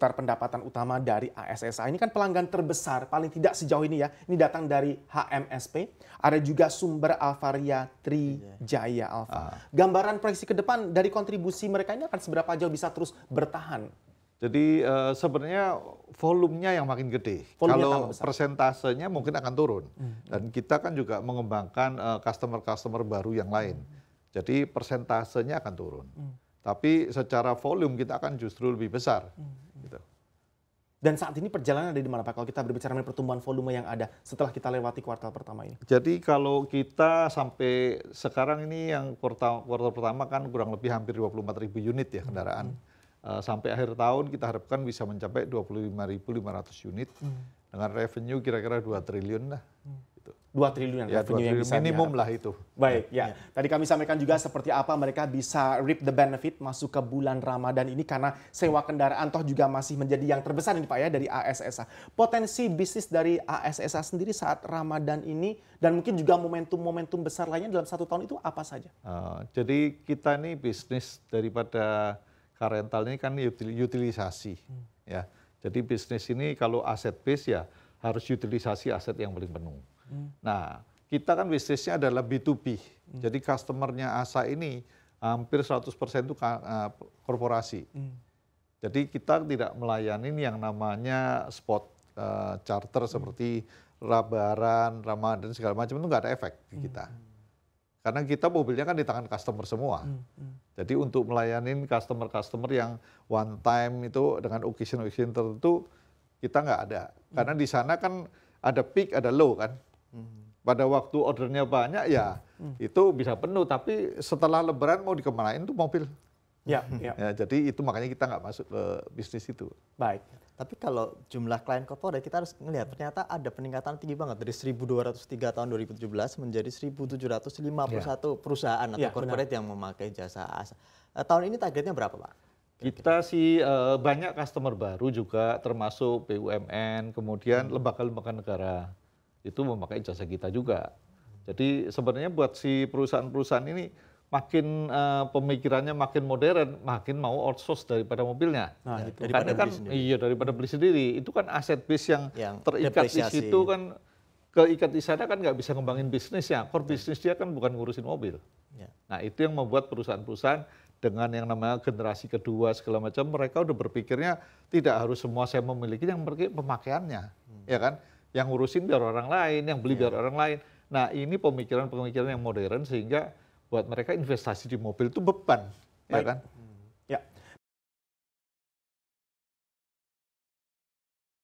seputar pendapatan utama dari ASSA. Ini kan pelanggan terbesar, paling tidak sejauh ini ya. Ini datang dari HMSP. Ada juga sumber Alvaria Trijaya Alfa. Ah. Gambaran proyeksi ke depan dari kontribusi mereka ini akan seberapa jauh bisa terus bertahan? Jadi uh, sebenarnya volumenya yang makin gede. Volumenya Kalau persentasenya mungkin akan turun. Hmm. Dan kita kan juga mengembangkan eh, customer-customer uh, baru yang lain. Hmm. Jadi persentasenya akan turun. Hmm. Tapi secara volume kita akan justru lebih besar. Hmm. Dan saat ini perjalanan ada di mana Pak kalau kita berbicara mengenai pertumbuhan volume yang ada setelah kita lewati kuartal pertama ini? Jadi kalau kita sampai sekarang ini yang kuartal, kuartal pertama kan kurang lebih hampir 24 ribu unit ya kendaraan. Hmm. Uh, sampai akhir tahun kita harapkan bisa mencapai 25.500 unit hmm. dengan revenue kira-kira 2 triliun lah. Hmm. 2 triliun ya, revenue kan 2 bisa minimum diharap. lah itu. Baik, ya. ya. Tadi kami sampaikan juga seperti apa mereka bisa reap the benefit masuk ke bulan Ramadan ini karena sewa kendaraan toh juga masih menjadi yang terbesar ini Pak ya dari ASSA. Potensi bisnis dari ASSA sendiri saat Ramadan ini dan mungkin juga momentum-momentum besar lainnya dalam satu tahun itu apa saja? Uh, jadi kita ini bisnis daripada car ini kan utilisasi hmm. ya. Jadi bisnis ini kalau aset base ya harus utilisasi aset yang paling penuh. Nah, kita kan bisnisnya adalah B2B. Hmm. Jadi customernya ASA ini hampir 100% itu eh, korporasi. Hmm. Jadi kita tidak melayani yang namanya spot uh, charter hmm. seperti rabaran Ramadan segala macam itu nggak ada efek di kita. Hmm. Karena kita mobilnya kan di tangan customer semua. Hmm. Jadi untuk melayani customer-customer yang one time itu dengan occasion-occasion tertentu kita nggak ada. Karena di sana kan ada peak, ada low kan. Pada waktu ordernya banyak ya hmm. itu bisa penuh, tapi setelah lebaran mau dikemanain tuh mobil. Ya, ya. ya jadi itu makanya kita nggak masuk ke bisnis itu. Baik. Tapi kalau jumlah klien korporat kita harus melihat ternyata ada peningkatan tinggi banget dari 1203 tahun 2017 menjadi 1751 ya. perusahaan atau ya, yang memakai jasa asa. Eh, tahun ini targetnya berapa, Pak? Kita sih eh, banyak customer baru juga termasuk BUMN, kemudian hmm. lembaga-lembaga negara itu memakai jasa kita juga. Jadi sebenarnya buat si perusahaan-perusahaan ini makin uh, pemikirannya makin modern, makin mau outsource daripada mobilnya. Nah, itu. Nah, daripada Karena kan beli iya daripada beli sendiri, itu kan aset base yang, yang terikat di situ kan keikat di sana kan nggak bisa ngembangin bisnisnya. Core iya. bisnis dia kan bukan ngurusin mobil. Ya. Nah, itu yang membuat perusahaan-perusahaan dengan yang namanya generasi kedua segala macam mereka udah berpikirnya tidak harus semua saya memiliki yang pemakaiannya. Hmm. Ya kan? yang ngurusin biar orang lain, yang beli iya. biar orang lain. Nah ini pemikiran-pemikiran yang modern sehingga buat mereka investasi di mobil itu beban, ya Baik. ya kan?